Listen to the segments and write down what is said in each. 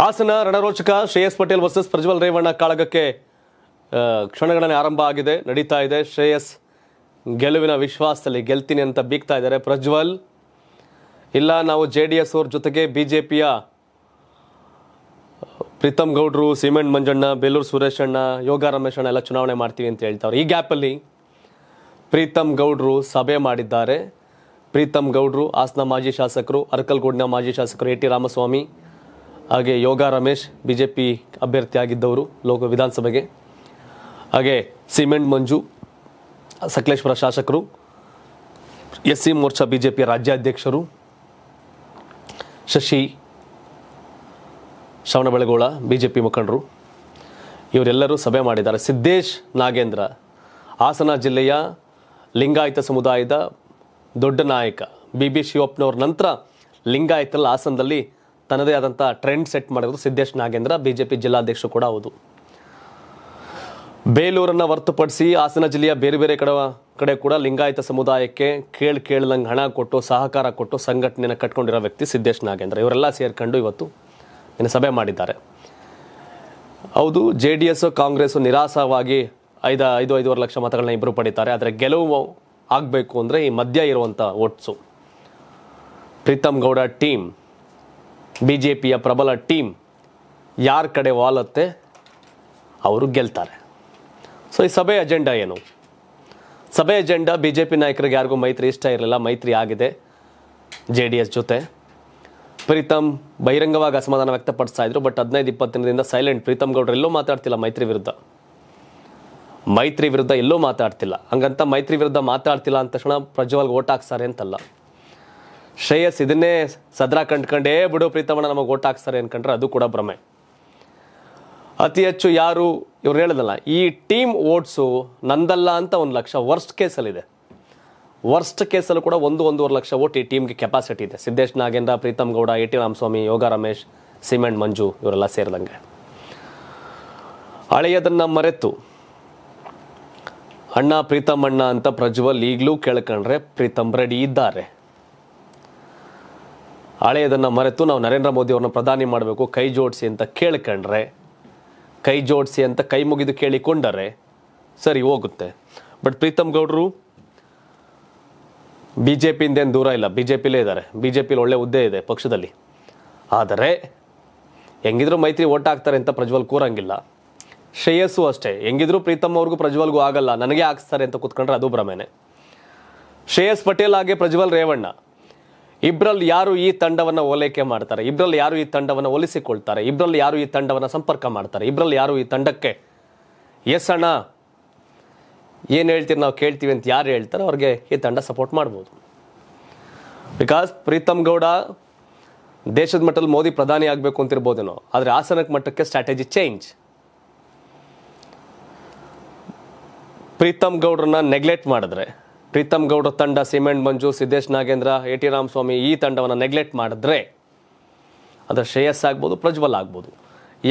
ಹಾಸನ ರಣರೋಚಕ ಶ್ರೇಯಸ್ ಪಟೇಲ್ ವರ್ಸಸ್ ಪ್ರಜ್ವಲ್ ರೇವಣ್ಣ ಕಾಳಗಕ್ಕೆ ಕ್ಷಣಗಣನೆ ಆರಂಭ ಆಗಿದೆ ನಡೀತಾ ಇದೆ ಶ್ರೇಯಸ್ ಗೆಲುವಿನ ವಿಶ್ವಾಸದಲ್ಲಿ ಗೆಲ್ತೀನಿ ಅಂತ ಬೀಗ್ತಾ ಇದ್ದಾರೆ ಪ್ರಜ್ವಲ್ ಇಲ್ಲ ನಾವು ಜೆ ಡಿ ಎಸ್ ಅವ್ರ ಜೊತೆಗೆ ಬಿ ಜೆ ಪಿಯ ಪ್ರೀತಮ್ ಗೌಡ್ರು ಸಿಮೆಂಟ್ ಮಂಜಣ್ಣ ಬೇಲೂರು ಅಣ್ಣ ಯೋಗ ರಮೇಶಣ್ಣ ಎಲ್ಲ ಚುನಾವಣೆ ಮಾಡ್ತೀವಿ ಅಂತ ಹೇಳ್ತಾವ್ರು ಈ ಗ್ಯಾಪಲ್ಲಿ ಪ್ರೀತಮ್ ಗೌಡ್ರು ಸಭೆ ಮಾಡಿದ್ದಾರೆ ಪ್ರೀತಮ್ ಗೌಡ್ರು ಹಾಸನ ಮಾಜಿ ಶಾಸಕರು ಅರಕಲ್ಗೂಡಿನ ಮಾಜಿ ಶಾಸಕರು ಎ ಟಿ ರಾಮಸ್ವಾಮಿ ಹಾಗೆ Yoga Ramesh B J P ಅಭ್ಯರ್ಥಿಯಾಗಿದ್ದವರು ಲೋಕ ವಿಧಾನಸಭೆಗೆ ಹಾಗೆ ಸಿಮೆಂಟ್ ಮಂಜು ಸಕಲೇಶ್ವರ ಶಾಸಕರು S C Morcha B J P ರಾಜ್ಯಾಧ್ಯಕ್ಷರು Shashi Shravanabelagola B J P ಮುಖಂಡರು ಇವರೆಲ್ಲರೂ ಸಭೆ ಮಾಡಿದ್ದಾರೆ ಸಿದ್ದೇಶ್ ನಾಗೇಂದ್ರ ಹಾಸನ ಜಿಲ್ಲೆಯ ಲಿಂಗಾಯತ ಸಮುದಾಯದ ದೊಡ್ಡ ನಾಯಕ ಬಿ ಬಿ ಶಿವಪ್ಪನವ್ರ ನಂತರ ಲಿಂಗಾಯತಲ್ಲಿ ಹಾಸನದಲ್ಲಿ ತನ್ನದೇ ಆದಂಥ ಟ್ರೆಂಡ್ ಸೆಟ್ ಮಾಡಿರೋದು ಸಿದ್ದೇಶ್ ನಾಗೇಂದ್ರ ಬಿಜೆಪಿ ಜಿಲ್ಲಾಧ್ಯಕ್ಷ ಕೂಡ ಹೌದು ಬೇಲೂರನ್ನು ಹೊರತುಪಡಿಸಿ ಹಾಸನ ಜಿಲ್ಲೆಯ ಬೇರೆ ಬೇರೆ ಕಡೆ ಕಡೆ ಕೂಡ ಲಿಂಗಾಯತ ಸಮುದಾಯಕ್ಕೆ ಕೇಳಿ ಕೇಳ್ದಂಗೆ ಹಣ ಕೊಟ್ಟು ಸಹಕಾರ ಕೊಟ್ಟು ಸಂಘಟನೆಯನ್ನು ಕಟ್ಕೊಂಡಿರೋ ವ್ಯಕ್ತಿ ಸಿದ್ದೇಶ್ ನಾಗೇಂದ್ರ ಇವರೆಲ್ಲ ಸೇರ್ಕೊಂಡು ಇವತ್ತು ನಿನ್ನ ಸಭೆ ಮಾಡಿದ್ದಾರೆ ಹೌದು ಜೆ ಡಿ ಎಸ್ ಕಾಂಗ್ರೆಸ್ಸು ನಿರಾಸವಾಗಿ ಐದು ಐದು ಐದೂವರೆ ಲಕ್ಷ ಮತಗಳನ್ನ ಇಬ್ಬರು ಪಡಿತಾರೆ ಆದರೆ ಗೆಲುವು ಆಗಬೇಕು ಅಂದರೆ ಈ ಮಧ್ಯ ಇರುವಂಥ votes Preetham Gowda team B J ಪಿಯ ಪ್ರಬಲ ಟೀಮ್ ಯಾರ ಕಡೆ ವಾಲತ್ತೆ ಅವರು ಗೆಲ್ತಾರೆ ಸೊ ಈ ಸಭೆ ಅಜೆಂಡಾ ಏನು ಸಭೆ ಅಜೆಂಡಾ ಬಿ ಜೆ ಪಿ ನಾಯಕರಿಗೆ ಯಾರಿಗೂ ಮೈತ್ರಿ ಇಷ್ಟ ಇರಲಿಲ್ಲ ಮೈತ್ರಿ ಆಗಿದೆ ಜೆ ಡಿ ಎಸ್ ಜೊತೆ ಪ್ರೀತಮ್ ಬಹಿರಂಗವಾಗಿ ಅಸಮಾಧಾನ ವ್ಯಕ್ತಪಡಿಸ್ತಾ ಇದ್ರು ಬಟ್ ಹದಿನೈದು ಇಪ್ಪತ್ತಿನದಿಂದ ಸೈಲೆಂಟ್ ಪ್ರೀತಮ್ ಗೌಡ್ರು ಎಲ್ಲೂ ಮಾತಾಡ್ತಿಲ್ಲ ಮೈತ್ರಿ ವಿರುದ್ಧ ಮೈತ್ರಿ ವಿರುದ್ಧ ಎಲ್ಲೂ ಮಾತಾಡ್ತಿಲ್ಲ ಹಂಗಂತ ಮೈತ್ರಿ ವಿರುದ್ಧ ಮಾತಾಡ್ತಿಲ್ಲ ಅಂತಕ್ಷಣ ತಕ್ಷಣ ಪ್ರಜ್ವಲ್ಗೆ ಓಟ್ ಹಾಕ್ತಾರೆ ಅಂತಲ್ಲ ಶ್ರೇಯಸ್ ಇದನ್ನೇ ಸದ್ರಾ ಕಂಡ್ಕಂಡೇ ಬಿಡು ಪ್ರೀತಮಣ್ಣ ನಮಗೆ ಓಟ್ ಹಾಕ್ಸ್ತಾರೆ ಅನ್ಕೊಂಡ್ರೆ ಅದು ಕೂಡ ಭ್ರಮೆ ಅತಿ ಹೆಚ್ಚು ಯಾರು ಇವ್ರು ಹೇಳಿದಲ್ಲ ಈ ಟೀಮ್ ಓಟ್ಸು ನಂದಲ್ಲ ಅಂತ ಒಂದು ಲಕ್ಷ ವರ್ಸ್ಟ್ ಕೇಸಲ್ಲಿದೆ ವರ್ಸ್ಟ್ ಕೇಸಲ್ಲೂ ಕೂಡ ಒಂದು ಒಂದೂವರೆ ಲಕ್ಷ ಓಟ್ ಈ ಟೀಮ್ಗೆ ಕೆಪಾಸಿಟಿ ಇದೆ Siddesh Nagendra Preetham Gowda A T Ramaswamy Yoga Ramesh cement Manju ಇವರೆಲ್ಲ ಸೇರಿದಂಗೆ ಹಳೆಯದನ್ನ ಮರೆತು ಅಣ್ಣ ಅಣ್ಣ ಅಂತ ಪ್ರಜ್ವಲ್ ಈಗಲೂ ಕೇಳ್ಕೊಂಡ್ರೆ ಪ್ರೀತಮ್ ರೆಡಿ ಇದ್ದಾರೆ ಹಳೆಯದನ್ನು ಮರೆತು ನಾವು ನರೇಂದ್ರ ಮೋದಿ ಅವ್ರನ್ನ ಪ್ರಧಾನಿ ಮಾಡಬೇಕು ಕೈ ಜೋಡಿಸಿ ಅಂತ ಕೇಳ್ಕೊಂಡ್ರೆ ಕೈ ಜೋಡಿಸಿ ಅಂತ ಕೈ ಮುಗಿದು ಕೇಳಿಕೊಂಡರೆ ಸರಿ ಹೋಗುತ್ತೆ ಬಟ್ ಪ್ರೀತಮ್ ಗೌಡರು ಬಿ ಜೆ ಪಿಯಿಂದೇನು ದೂರ ಇಲ್ಲ ಬಿ ಜೆ ಪಿಲೇ ಇದ್ದಾರೆ ಬಿ ಜೆ ಪಿಲಿ ಒಳ್ಳೆ ಹುದ್ದೆ ಇದೆ ಪಕ್ಷದಲ್ಲಿ ಆದರೆ ಹೆಂಗಿದ್ರು ಮೈತ್ರಿ ಓಟ್ ಹಾಕ್ತಾರೆ ಅಂತ ಪ್ರಜ್ವಲ್ ಕೂರಂಗಿಲ್ಲ ಶ್ರೇಯಸ್ಸು ಅಷ್ಟೇ ಹೆಂಗಿದ್ರು ಪ್ರೀತಮ್ ಅವ್ರಿಗೂ ಪ್ರಜ್ವಲ್ಗೂ ಆಗಲ್ಲ ನನಗೆ ಹಾಕಿಸ್ತಾರೆ ಅಂತ ಕೂತ್ಕೊಂಡ್ರೆ ಅದು ಭ್ರಮೆನೆ ಶ್ರೇಯಸ್ ಪಟೇಲ್ ಹಾಗೆ ಪ್ರಜ್ವಲ್ ರೇವಣ್ಣ ಇಬ್ಬರಲ್ಲಿ ಯಾರು ಈ ತಂಡವನ್ನು ಓಲೈಕೆ ಮಾಡ್ತಾರೆ ಇಬ್ಬರಲ್ಲಿ ಯಾರು ಈ ತಂಡವನ್ನು ಒಲಿಸಿಕೊಳ್ತಾರೆ ಇಬ್ಬರಲ್ಲಿ ಯಾರು ಈ ತಂಡವನ್ನು ಸಂಪರ್ಕ ಮಾಡ್ತಾರೆ ಇಬ್ಬರಲ್ಲಿ ಯಾರು ಈ ತಂಡಕ್ಕೆ ಎಸ್ ಅಣ್ಣ ಏನು ಹೇಳ್ತೀರಿ ನಾವು ಕೇಳ್ತೀವಿ ಅಂತ ಯಾರು ಹೇಳ್ತಾರೆ ಅವ್ರಿಗೆ ಈ ತಂಡ ಸಪೋರ್ಟ್ ಮಾಡ್ಬೋದು ಬಿಕಾಸ್ ಪ್ರೀತಮ್ ಗೌಡ ದೇಶದ ಮಟ್ಟದಲ್ಲಿ ಮೋದಿ ಪ್ರಧಾನಿ ಆಗಬೇಕು ಅಂತಿರ್ಬೋದೇನೋ ಆದರೆ ಹಾಸನಕ್ಕೆ ಮಟ್ಟಕ್ಕೆ ಸ್ಟ್ರಾಟಜಿ ಚೇಂಜ್ ಪ್ರೀತಮ್ ಗೌಡ್ರನ್ನ ನೆಗ್ಲೆಕ್ಟ್ ಮಾಡಿದ್ರೆ ಪ್ರೀತಮ್ ಗೌಡ ತಂಡ cement Manju Siddesh Nagendra A T Ramaswamy ಈ ತಂಡವನ್ನು ನೆಗ್ಲೆಕ್ಟ್ ಮಾಡಿದ್ರೆ ಅದರ ಶ್ರೇಯಸ್ ಆಗ್ಬೋದು ಪ್ರಜ್ವಲ್ ಆಗ್ಬೋದು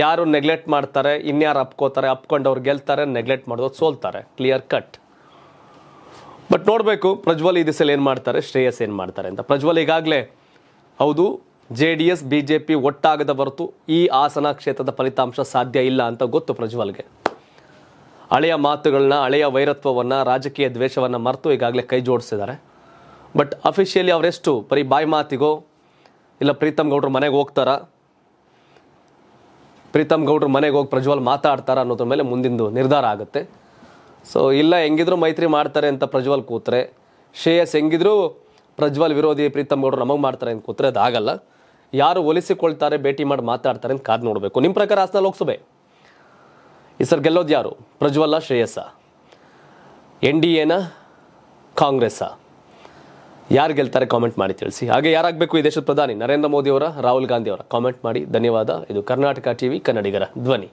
ಯಾರು ನೆಗ್ಲೆಕ್ಟ್ ಮಾಡ್ತಾರೆ ಇನ್ಯಾರು ಅಪ್ಕೋತಾರೆ ಅವ್ರು ಗೆಲ್ತಾರೆ ನೆಗ್ಲೆಕ್ಟ್ ಮಾಡೋದು ಸೋಲ್ತಾರೆ ಕ್ಲಿಯರ್ ಕಟ್ ಬಟ್ ನೋಡಬೇಕು ಪ್ರಜ್ವಲ್ ಈ ದಿಸಲ್ಲಿ ಏನು ಮಾಡ್ತಾರೆ ಶ್ರೇಯಸ್ ಏನು ಮಾಡ್ತಾರೆ ಅಂತ ಪ್ರಜ್ವಲ್ ಈಗಾಗಲೇ ಹೌದು J D S B J P ಒಟ್ಟಾಗದ ಹೊರತು ಈ ಆಸನ ಕ್ಷೇತ್ರದ ಫಲಿತಾಂಶ ಸಾಧ್ಯ ಇಲ್ಲ ಅಂತ ಗೊತ್ತು ಪ್ರಜ್ವಲ್ಗೆ ಹಳೆಯ ಮಾತುಗಳನ್ನ ಹಳೆಯ ವೈರತ್ವವನ್ನ ರಾಜಕೀಯ ದ್ವೇಷವನ್ನ ಮರೆತು ಈಗಾಗಲೇ ಕೈ ಜೋಡಿಸಿದ್ದಾರೆ ಬಟ್ ಅಫಿಷಿಯಲಿ ಅವರೆಷ್ಟು ಬರೀ ಬಾಯಿ ಮಾತಿಗೋ ಇಲ್ಲ ಪ್ರೀತಮ್ ಗೌಡ್ರ ಮನೆಗೆ ಹೋಗ್ತಾರಾ ಪ್ರೀತಮ್ ಗೌಡ್ರ ಮನೆಗೆ ಹೋಗಿ ಪ್ರಜ್ವಲ್ ಮಾತಾಡ್ತಾರ ಅನ್ನೋದ್ರ ಮೇಲೆ ಮುಂದಿಂದು ನಿರ್ಧಾರ ಆಗುತ್ತೆ ಸೊ ಇಲ್ಲ ಹೆಂಗಿದ್ರು ಮೈತ್ರಿ ಮಾಡ್ತಾರೆ ಅಂತ ಪ್ರಜ್ವಲ್ ಕೂತ್ರೆ ಶ್ರೇಯಸ್ ಹೆಂಗಿದ್ರು ಪ್ರಜ್ವಲ್ ವಿರೋಧಿ ಪ್ರೀತಮ್ ಗೌಡ್ರು ನಮಗೆ ಮಾಡ್ತಾರೆ ಅಂತ ಕೂತ್ರೆ ಅದಾಗಲ್ಲ ಯಾರು ಒಲಿಸಿಕೊಳ್ತಾರೆ ಭೇಟಿ ಮಾಡಿ ಮಾತಾಡ್ತಾರೆ ಅಂತ ಕಾದು ನೋಡಬೇಕು ನಿಮ್ಮ ಪ್ರಕಾರ ಹಾಸನ ಲೋಕಸಭೆ ಈ ಸರ್ ಗೆಲ್ಲೋದು ಯಾರು ಪ್ರಜ್ವಲ್ಲ ಶ್ರೇಯಸ್ಸ ಎನ್ ಡಿ ಎನ ಕಾಂಗ್ರೆಸ್ಸ ಯಾರು ಗೆಲ್ತಾರೆ ಕಾಮೆಂಟ್ ಮಾಡಿ ತಿಳಿಸಿ ಹಾಗೆ ಯಾರಾಗಬೇಕು ಈ ದೇಶದ ಪ್ರಧಾನಿ ನರೇಂದ್ರ ಮೋದಿ ಅವರ ರಾಹುಲ್ ಗಾಂಧಿ ಅವರ ಕಾಮೆಂಟ್ ಮಾಡಿ ಧನ್ಯವಾದ ಇದು ಕರ್ನಾಟಕ ಟಿವಿ ಕನ್ನಡಿಗರ ಧ್ವನಿ